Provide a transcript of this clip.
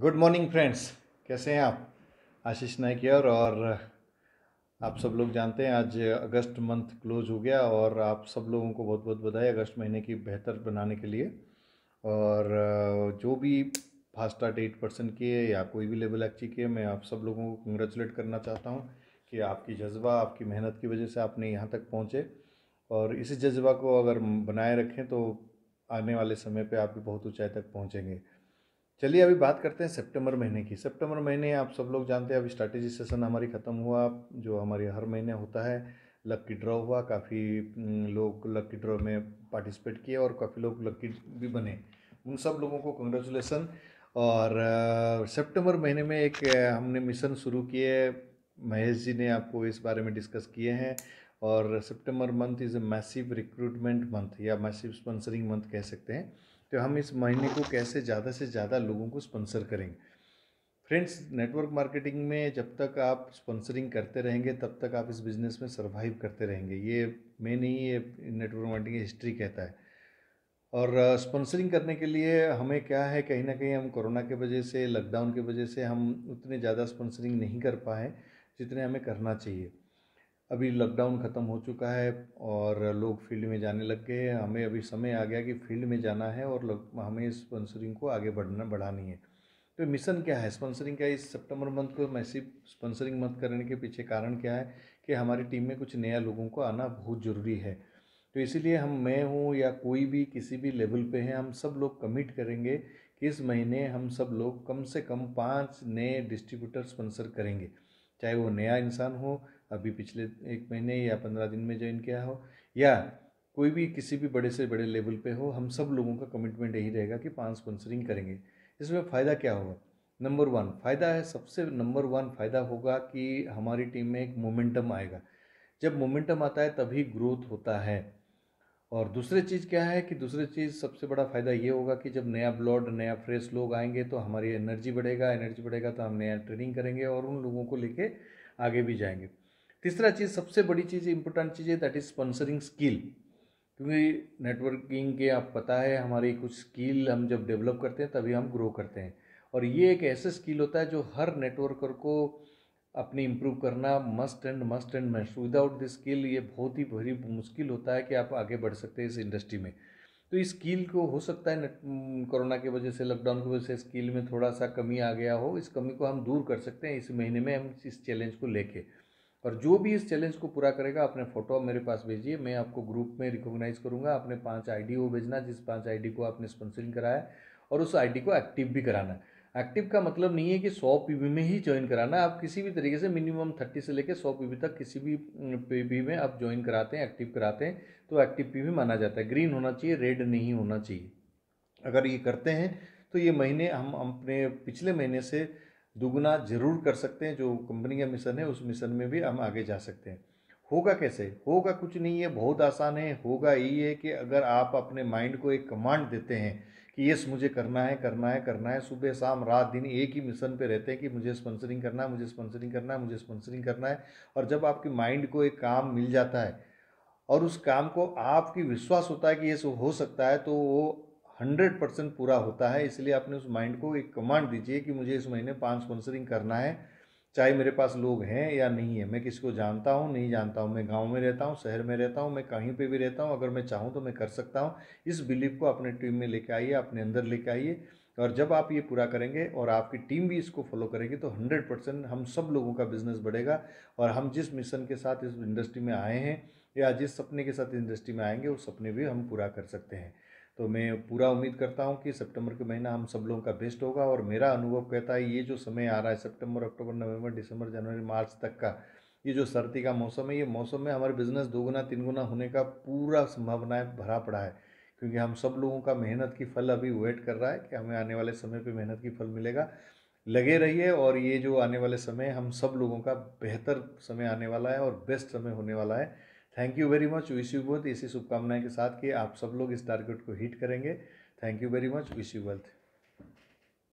good morning friends कैसे हैं आप आशीष नाइक यार और आप सब लोग जानते हैं आज अगस्त मंथ क्लोज हो गया और आप सब लोगों को बहुत बहुत बधाई अगस्त महीने की बेहतर बनाने के लिए और जो भी फास्ट फास्टाट एट परसेंट किए या कोई भी लेवल एक्ची किए मैं आप सब लोगों को कंग्रेचुलेट करना चाहता हूँ कि आपकी जज्बा आपकी मेहनत की वजह से आपने यहाँ तक पहुँचे और इसी जज्बा को अगर बनाए रखें तो आने वाले समय पर आप भी बहुत ऊँचाई तक पहुँचेंगे चलिए अभी बात करते हैं सितंबर महीने की सितंबर महीने आप सब लोग जानते हैं अभी स्ट्रैटेजी सेशन हमारी ख़त्म हुआ जो हमारी हर महीने होता है लक्की ड्रॉ हुआ काफ़ी लोग लक्की ड्रॉ में पार्टिसिपेट किए और काफ़ी लोग लक्की भी बने उन सब लोगों को कंग्रेचुलेसन और सितंबर महीने में एक हमने मिशन शुरू किए महेश जी ने आपको इस बारे में डिस्कस किए हैं और सितंबर month is a massive recruitment month या मैसिव स्पॉन्सरिंग मंथ कह सकते हैं कि हम इस महीने को कैसे ज़्यादा से ज़्यादा लोगों को स्पॉन्सर करेंगे फ्रेंड्स नेटवर्क मार्केटिंग में जब तक आप स्पॉन्सरिंग करते रहेंगे तब तक आप इस बिज़नेस में सर्वाइव करते रहेंगे ये मैं नहीं ये नेटवर्क मार्केटिंग हिस्ट्री कहता है और स्पॉन्सरिंग करने के लिए हमें क्या है कहीं ना कहीं हम कोरोना के वजह से लॉकडाउन की वजह से हम उतने ज़्यादा स्पॉन्सरिंग नहीं कर पाए जितने हमें करना चाहिए अभी लॉकडाउन ख़त्म हो चुका है और लोग फील्ड में जाने लग गए हमें अभी समय आ गया कि फील्ड में जाना है और हमें स्पॉन्सरिंग को आगे बढ़ना बढ़ानी है तो मिशन क्या है स्पॉन्सरिंग का इस सितंबर मंथ को मैसिव स्पॉन्सरिंग मंथ करने के पीछे कारण क्या है कि हमारी टीम में कुछ नया लोगों को आना बहुत ज़रूरी है तो इसीलिए हम मैं हूँ या कोई भी किसी भी लेवल पे है हम सब लोग कमिट करेंगे कि इस महीने हम सब लोग कम से कम पाँच नए डिस्ट्रीब्यूटर स्पॉन्सर करेंगे चाहे वो नया इंसान हो अभी पिछले एक महीने या पंद्रह दिन में ज्वाइन किया हो या कोई भी किसी भी बड़े से बड़े लेवल पे हो हम सब लोगों का कमिटमेंट यही रहेगा कि पाँच स्पॉन्सरिंग करेंगे इसमें फ़ायदा क्या होगा नंबर वन फ़ायदा है सबसे नंबर वन फ़ायदा होगा कि हमारी टीम में एक मोमेंटम आएगा जब मोमेंटम आता है तभी ग्रोथ होता है और दूसरी चीज़ क्या है कि दूसरी चीज़ सबसे बड़ा फ़ायदा ये होगा कि जब नया ब्लड नया फ्रेश लोग आएंगे तो हमारी एनर्जी बढ़ेगा एनर्जी बढ़ेगा तो हम नया ट्रेनिंग करेंगे और उन लोगों को लेके आगे भी जाएंगे तीसरा चीज़ सबसे बड़ी चीज़ इंपॉर्टेंट चीज़ है दैट इज़ स्पॉन्सरिंग स्किल क्योंकि नेटवर्किंग के आप पता है हमारी कुछ स्किल हम जब डेवलप करते हैं तभी हम ग्रो करते हैं और ये एक ऐसे स्किल होता है जो हर नेटवर्कर को अपनी इम्प्रूव करना must and must and must without this skill ये बहुत ही बड़ी मुश्किल होता है कि आप आगे बढ़ सकते हैं इस इंडस्ट्री में तो इस स्किल को हो सकता है कोरोना की वजह से लॉकडाउन की वजह से स्किल में थोड़ा सा कमी आ गया हो इस कमी को हम दूर कर सकते हैं इस महीने में हम इस चैलेंज को लेके और जो भी इस चैलेंज को पूरा करेगा अपने फ़ोटो मेरे पास भेजिए मैं आपको ग्रुप में रिकॉग्नाइज करूँगा अपने पाँच आईडी वो भेजना जिस पाँच आईडी को आपने स्पॉन्सरिंग कराया है और उस आईडी को एक्टिव भी कराना है एक्टिव का मतलब नहीं है कि सौ पीबी में ही ज्वाइन कराना आप किसी भी तरीके से मिनिमम थर्टी से लेकर सौ पीबी तक किसी भी पीबी में आप ज्वाइन कराते हैं एक्टिव कराते हैं तो एक्टिव पीबी माना जाता है ग्रीन होना चाहिए रेड नहीं होना चाहिए अगर ये करते हैं तो ये महीने हम अपने पिछले महीने से दुगुना जरूर कर सकते हैं जो कंपनी का मिशन है उस मिशन में भी हम आगे जा सकते हैं होगा कैसे होगा कुछ नहीं है बहुत आसान है होगा यही है कि अगर आप अपने माइंड को एक कमांड देते हैं कि यस मुझे करना है करना है करना है सुबह शाम रात दिन एक ही मिशन पे रहते हैं कि मुझे स्पॉन्सरिंग करना है मुझे स्पॉन्सरिंग करना है मुझे स्पॉन्सरिंग करना है और जब आपके माइंड को एक काम मिल जाता है और उस काम को आपकी विश्वास होता है कि ये हो सकता है तो वो हंड्रेड परसेंट पूरा होता है इसलिए आपने उस माइंड को एक कमांड दीजिए कि मुझे इस महीने पाँच स्पॉन्सरिंग करना है चाहे मेरे पास लोग हैं या नहीं है मैं किसी को जानता हूँ नहीं जानता हूँ मैं गांव में रहता हूँ शहर में रहता हूँ मैं कहीं पे भी रहता हूँ अगर मैं चाहूँ तो मैं कर सकता हूँ इस बिलीफ को अपने टीम में लेके आइए अपने अंदर लेके आइए और जब आप ये पूरा करेंगे और आपकी टीम भी इसको फॉलो करेगी तो हंड्रेड परसेंट हम सब लोगों का बिजनेस बढ़ेगा और हम जिस मिशन के साथ इस इंडस्ट्री में आए हैं या जिस सपने के साथ इंडस्ट्री में आएंगे वो सपने भी हम पूरा कर सकते हैं तो मैं पूरा उम्मीद करता हूँ कि सितंबर के महीना हम सब लोगों का बेस्ट होगा और मेरा अनुभव कहता है ये जो समय आ रहा है सितंबर अक्टूबर नवंबर दिसंबर जनवरी मार्च तक का ये जो सर्दी का मौसम है ये मौसम में हमारे बिजनेस दोगुना तीन गुना होने का पूरा संभावनाएं भरा पड़ा है क्योंकि हम सब लोगों का मेहनत की फल अभी वेट कर रहा है कि हमें आने वाले समय पर मेहनत की फल मिलेगा लगे रहिए और ये जो आने वाले समय हम सब लोगों का बेहतर समय आने वाला है और बेस्ट समय होने वाला है thank you very much wish you बहुत इसी शुभकामनाएं के साथ कि आप सब लोग इस टारगेट को हिट करेंगे thank you very much wish you wealth